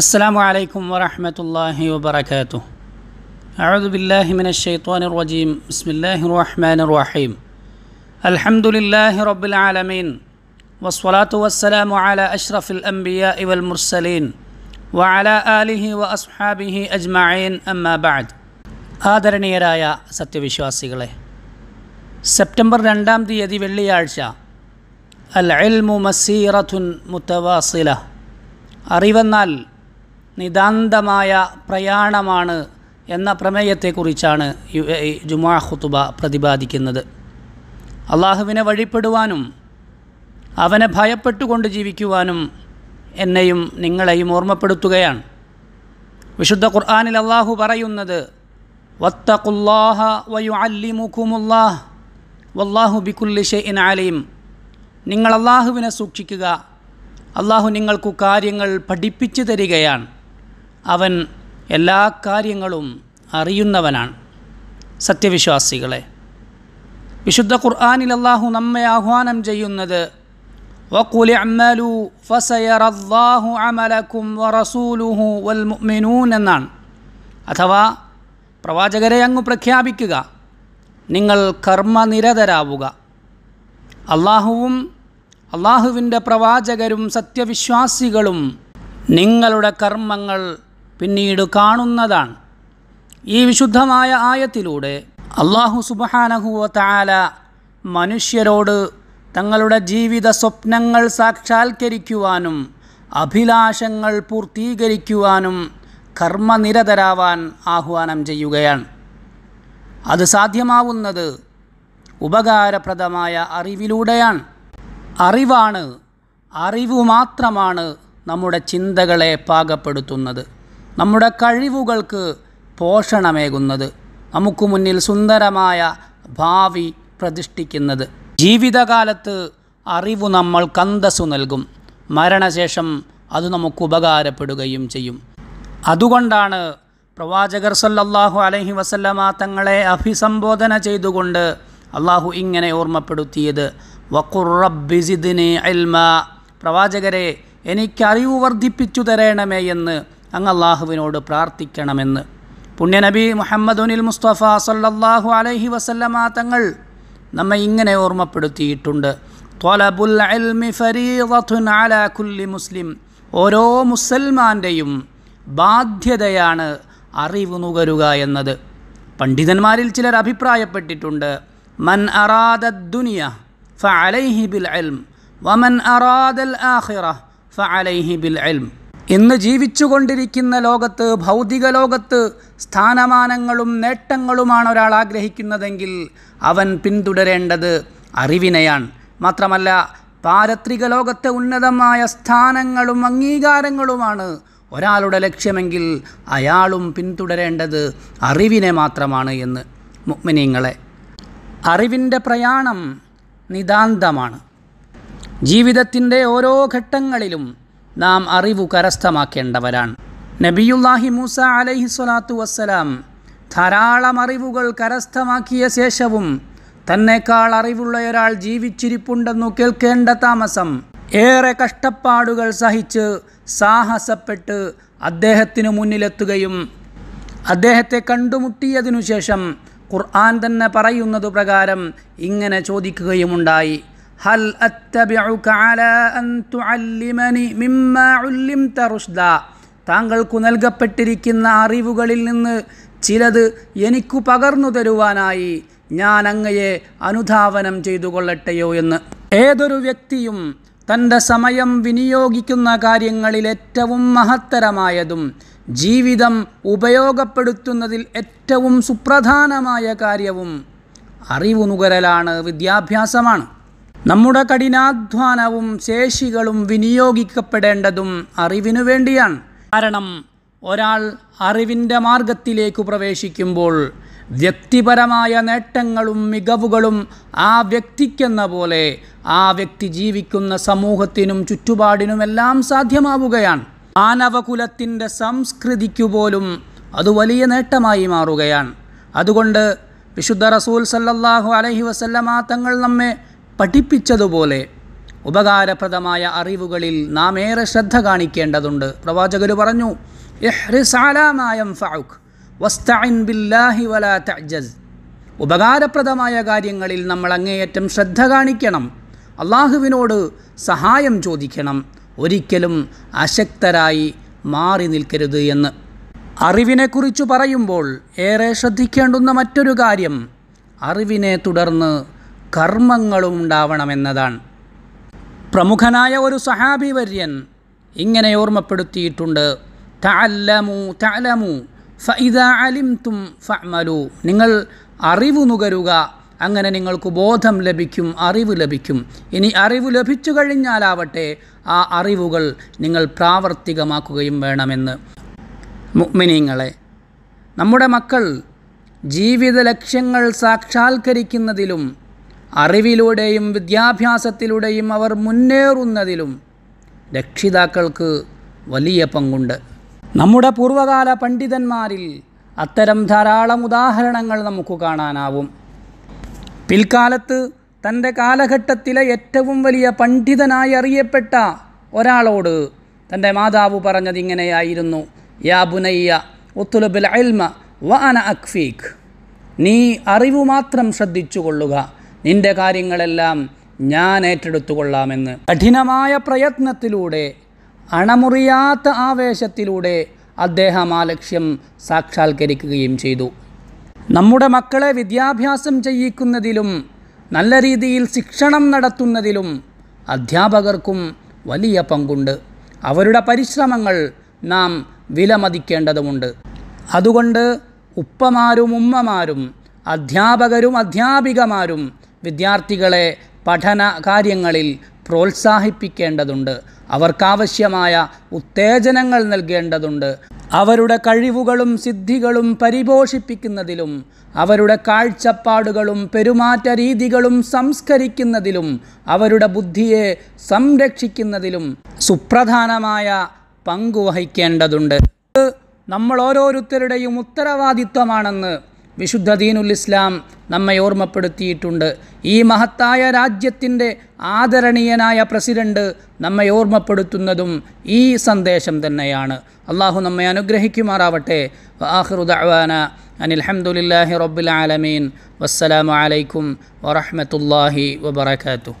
السلام عليكم ورحمة الله وبركاته أعوذ بالله من الشيطان الرجيم بسم الله الرحمن الرحيم الحمد لله رب العالمين والصلاة والسلام على أشرف الأنبياء والمرسلين وعلى آله وأصحابه أجمعين أما بعد ആദരണീയരായ സത്യവിശ്വാസികളെ സെപ്റ്റംബർ രണ്ടാം തീയതി വെള്ളിയാഴ്ച അൽ العلم مسيرة മുത്തവാസില അറിവെന്നാൽ നിതാന്തമായ പ്രയാണമാണ് എന്ന പ്രമേയത്തെക്കുറിച്ചാണ് ജുമാ ഖുത്തുബ പ്രതിപാദിക്കുന്നത് അള്ളാഹുവിനെ വഴിപ്പെടുവാനും അവനെ ഭയപ്പെട്ടുകൊണ്ട് ജീവിക്കുവാനും എന്നെയും നിങ്ങളെയും ഓർമ്മപ്പെടുത്തുകയാണ് വിശുദ്ധ ഖുർആാനിൽ അള്ളാഹു പറയുന്നത് വത്തഖുല്ലാഹ വയു അല്ലിമുഖുമുല്ലാഹ് വല്ലാഹു ബിക്കുല്ലിഷെ ഷെയ്ൻ ആലീം നിങ്ങൾ അള്ളാഹുവിനെ സൂക്ഷിക്കുക അള്ളാഹു നിങ്ങൾക്കു കാര്യങ്ങൾ പഠിപ്പിച്ചു തരികയാണ് അവൻ എല്ലാ കാര്യങ്ങളും അറിയുന്നവനാണ് സത്യവിശ്വാസികളെ വിശുദ്ധ ഖുർആാനിൽ അള്ളാഹു നമ്മെ ആഹ്വാനം ചെയ്യുന്നത് وقل എന്നാണ് അഥവാ പ്രവാചകരെ അങ്ങ് പ്രഖ്യാപിക്കുക നിങ്ങൾ കർമ്മനിരതരാവുക അള്ളാഹുവും അള്ളാഹുവിൻ്റെ പ്രവാചകരും സത്യവിശ്വാസികളും നിങ്ങളുടെ കർമ്മങ്ങൾ പിന്നീട് കാണുന്നതാണ് ഈ വിശുദ്ധമായ ആയത്തിലൂടെ അള്ളാഹു സുബഹാനഹുവ താല മനുഷ്യരോട് തങ്ങളുടെ ജീവിത സ്വപ്നങ്ങൾ സാക്ഷാത്കരിക്കുവാനും അഭിലാഷങ്ങൾ പൂർത്തീകരിക്കുവാനും കർമ്മനിരതരാവാൻ ആഹ്വാനം ചെയ്യുകയാണ് അത് സാധ്യമാവുന്നത് ഉപകാരപ്രദമായ അറിവിലൂടെയാണ് അറിവാണ് അറിവ് മാത്രമാണ് നമ്മുടെ ചിന്തകളെ പാകപ്പെടുത്തുന്നത് നമ്മുടെ കഴിവുകൾക്ക് പോഷണമേകുന്നത് നമുക്ക് മുന്നിൽ സുന്ദരമായ ഭാവി പ്രതിഷ്ഠിക്കുന്നത് ജീവിതകാലത്ത് അറിവ് നമ്മൾ കന്തസ്സു നൽകും മരണശേഷം അത് നമുക്ക് ഉപകാരപ്പെടുകയും ചെയ്യും അതുകൊണ്ടാണ് പ്രവാചകർ സല്ലല്ലാഹു അലഹി വസല്ലമ തങ്ങളെ അഭിസംബോധന ചെയ്തുകൊണ്ട് അള്ളാഹു ഇങ്ങനെ ഓർമ്മപ്പെടുത്തിയത് വക്കുറബിസിദിനെ അൽമ പ്രവാചകരെ എനിക്ക് അറിവ് വർദ്ധിപ്പിച്ചു തരണമേ എന്ന് അങ്ങ് അള്ളാഹുവിനോട് പ്രാർത്ഥിക്കണമെന്ന് പുണ്യനബി മുഹമ്മദുനിൽ മുസ്തഫ സല്ലാഹു അലൈഹി വസല്ലമ തങ്ങൾ നമ്മെ ഇങ്ങനെ ഓർമ്മപ്പെടുത്തിയിട്ടുണ്ട് ത്വലബുൽ കുല്ലി മുസ്ലിം ഓരോ മുസൽമാൻ്റെയും ബാധ്യതയാണ് അറിവ് നുകരുക എന്നത് പണ്ഡിതന്മാരിൽ ചിലർ അഭിപ്രായപ്പെട്ടിട്ടുണ്ട് മൻ അറാദ ദുനിയ ഫ അലൈഹി ബിൽ അൽം വമൻ അറാദൽ ആഹിറ ഫ അലൈഹി ബിൽ അൽം ഇന്ന് ജീവിച്ചുകൊണ്ടിരിക്കുന്ന ലോകത്ത് ഭൗതിക ലോകത്ത് സ്ഥാനമാനങ്ങളും നേട്ടങ്ങളുമാണ് ഒരാൾ ആഗ്രഹിക്കുന്നതെങ്കിൽ അവൻ പിന്തുടരേണ്ടത് അറിവിനെയാണ് മാത്രമല്ല പാരത്രിക ലോകത്തെ ഉന്നതമായ സ്ഥാനങ്ങളും അംഗീകാരങ്ങളുമാണ് ഒരാളുടെ ലക്ഷ്യമെങ്കിൽ അയാളും പിന്തുടരേണ്ടത് അറിവിനെ മാത്രമാണ് എന്ന് മുഗ്മിനീങ്ങളെ അറിവിൻ്റെ പ്രയാണം നിതാന്തമാണ് ജീവിതത്തിൻ്റെ ഓരോ ഘട്ടങ്ങളിലും നാം അറിവു കരസ്ഥമാക്കേണ്ടവരാണ് നബിയുല്ലാഹി മൂസ അലൈഹി സ്വലാത്തു വസ്സലാം ധാരാളം അറിവുകൾ കരസ്ഥമാക്കിയ ശേഷവും തന്നെക്കാൾ അറിവുള്ള ഒരാൾ ജീവിച്ചിരിപ്പുണ്ടെന്നു കേൾക്കേണ്ട താമസം ഏറെ കഷ്ടപ്പാടുകൾ സഹിച്ച് സാഹസപ്പെട്ട് അദ്ദേഹത്തിനു മുന്നിലെത്തുകയും അദ്ദേഹത്തെ കണ്ടുമുട്ടിയതിനു ശേഷം ഖുർആൻ തന്നെ പറയുന്നത് പ്രകാരം ഇങ്ങനെ ചോദിക്കുകയുമുണ്ടായി ഹൽ റുഷ്ദ താങ്കൾക്കു നൽകപ്പെട്ടിരിക്കുന്ന അറിവുകളിൽ നിന്ന് ചിലത് എനിക്കു പകർന്നു തരുവാനായി ഞാൻ അങ്ങയെ അനുധാവനം ചെയ്തു കൊള്ളട്ടെയോ എന്ന് ഏതൊരു വ്യക്തിയും തൻ്റെ സമയം വിനിയോഗിക്കുന്ന കാര്യങ്ങളിൽ ഏറ്റവും മഹത്തരമായതും ജീവിതം ഉപയോഗപ്പെടുത്തുന്നതിൽ ഏറ്റവും സുപ്രധാനമായ കാര്യവും അറിവുനുകരലാണ് നുകരലാണ് വിദ്യാഭ്യാസമാണ് നമ്മുടെ കഠിനാധ്വാനവും ശേഷികളും വിനിയോഗിക്കപ്പെടേണ്ടതും അറിവിനു വേണ്ടിയാണ് കാരണം ഒരാൾ അറിവിൻ്റെ മാർഗത്തിലേക്ക് പ്രവേശിക്കുമ്പോൾ വ്യക്തിപരമായ നേട്ടങ്ങളും മികവുകളും ആ വ്യക്തിക്കെന്ന പോലെ ആ വ്യക്തി ജീവിക്കുന്ന സമൂഹത്തിനും ചുറ്റുപാടിനുമെല്ലാം സാധ്യമാവുകയാണ് മാനവകുലത്തിൻ്റെ സംസ്കൃതിക്കു പോലും അത് വലിയ നേട്ടമായി മാറുകയാണ് അതുകൊണ്ട് വിശുദ്ധ റസൂൽ സല്ലല്ലാഹു അലഹി വസല്ലമ തങ്ങൾ നമ്മെ പഠിപ്പിച്ചതുപോലെ ഉപകാരപ്രദമായ അറിവുകളിൽ നാം ഏറെ ശ്രദ്ധ കാണിക്കേണ്ടതുണ്ട് പ്രവാചകർ പറഞ്ഞു ഉപകാരപ്രദമായ കാര്യങ്ങളിൽ നമ്മൾ അങ്ങേയറ്റം ശ്രദ്ധ കാണിക്കണം അള്ളാഹുവിനോട് സഹായം ചോദിക്കണം ഒരിക്കലും അശക്തരായി മാറി നിൽക്കരുത് എന്ന് അറിവിനെക്കുറിച്ച് പറയുമ്പോൾ ഏറെ ശ്രദ്ധിക്കേണ്ടുന്ന മറ്റൊരു കാര്യം അറിവിനെ തുടർന്ന് കർമ്മങ്ങളും ഉണ്ടാവണമെന്നതാണ് പ്രമുഖനായ ഒരു സഹാബി വര്യൻ ഇങ്ങനെ ഓർമ്മപ്പെടുത്തിയിട്ടുണ്ട് തഅല്ലമു തഅലമു ഫഇദ അലിംതും ഫഅമലു നിങ്ങൾ അറിവ് നുകരുക അങ്ങനെ നിങ്ങൾക്ക് ബോധം ലഭിക്കും അറിവ് ലഭിക്കും ഇനി അറിവ് ലഭിച്ചു കഴിഞ്ഞാലാവട്ടെ ആ അറിവുകൾ നിങ്ങൾ പ്രാവർത്തികമാക്കുകയും വേണമെന്ന് മുഗ്മിനീങ്ങളെ നമ്മുടെ മക്കൾ ജീവിത ലക്ഷ്യങ്ങൾ സാക്ഷാത്കരിക്കുന്നതിലും അറിവിലൂടെയും വിദ്യാഭ്യാസത്തിലൂടെയും അവർ മുന്നേറുന്നതിലും രക്ഷിതാക്കൾക്ക് വലിയ പങ്കുണ്ട് നമ്മുടെ പൂർവകാല പണ്ഡിതന്മാരിൽ അത്തരം ധാരാളം ഉദാഹരണങ്ങൾ നമുക്ക് കാണാനാവും പിൽക്കാലത്ത് തൻ്റെ കാലഘട്ടത്തിലെ ഏറ്റവും വലിയ പണ്ഡിതനായി അറിയപ്പെട്ട ഒരാളോട് തൻ്റെ മാതാവ് പറഞ്ഞത് ഇങ്ങനെയായിരുന്നു യാ ബുനയ്യ ഒത്തുലബിൽ അൽമ വ അന അക്ഫീഖ് നീ അറിവ് മാത്രം ശ്രദ്ധിച്ചുകൊള്ളുക കൊള്ളുക നിന്റെ കാര്യങ്ങളെല്ലാം ഞാൻ ഏറ്റെടുത്തുകൊള്ളാമെന്ന് കഠിനമായ പ്രയത്നത്തിലൂടെ അണമുറിയാത്ത ആവേശത്തിലൂടെ അദ്ദേഹം ആ ലക്ഷ്യം സാക്ഷാത്കരിക്കുകയും ചെയ്തു നമ്മുടെ മക്കളെ വിദ്യാഭ്യാസം ചെയ്യിക്കുന്നതിലും നല്ല രീതിയിൽ ശിക്ഷണം നടത്തുന്നതിലും അധ്യാപകർക്കും വലിയ പങ്കുണ്ട് അവരുടെ പരിശ്രമങ്ങൾ നാം വിലമതിക്കേണ്ടതുമുണ്ട് അതുകൊണ്ട് ഉപ്പമാരും ഉമ്മമാരും അധ്യാപകരും അധ്യാപികമാരും വിദ്യാർത്ഥികളെ പഠന കാര്യങ്ങളിൽ പ്രോത്സാഹിപ്പിക്കേണ്ടതുണ്ട് അവർക്കാവശ്യമായ ഉത്തേജനങ്ങൾ നൽകേണ്ടതുണ്ട് അവരുടെ കഴിവുകളും സിദ്ധികളും പരിപോഷിപ്പിക്കുന്നതിലും അവരുടെ കാഴ്ചപ്പാടുകളും പെരുമാറ്റ രീതികളും സംസ്കരിക്കുന്നതിലും അവരുടെ ബുദ്ധിയെ സംരക്ഷിക്കുന്നതിലും സുപ്രധാനമായ പങ്കുവഹിക്കേണ്ടതുണ്ട് നമ്മൾ ഓരോരുത്തരുടെയും ഉത്തരവാദിത്വമാണെന്ന് വിശുദ്ധ ദീനുൽ ഇസ്ലാം നമ്മെ ഓർമ്മപ്പെടുത്തിയിട്ടുണ്ട് ഈ മഹത്തായ രാജ്യത്തിൻ്റെ ആദരണീയനായ പ്രസിഡന്റ് നമ്മെ ഓർമ്മപ്പെടുത്തുന്നതും ഈ സന്ദേശം തന്നെയാണ് അള്ളാഹു നമ്മെ അനുഗ്രഹിക്കുമാറാവട്ടെ ആഹ്റുദാന അനിൽഹമുല്ലാഹി റബ്ബുലാലമീൻ ആലമീൻ വസ്സലാമലൈക്കും വറഹമത്തല്ലാഹി വബർക്കാത്തു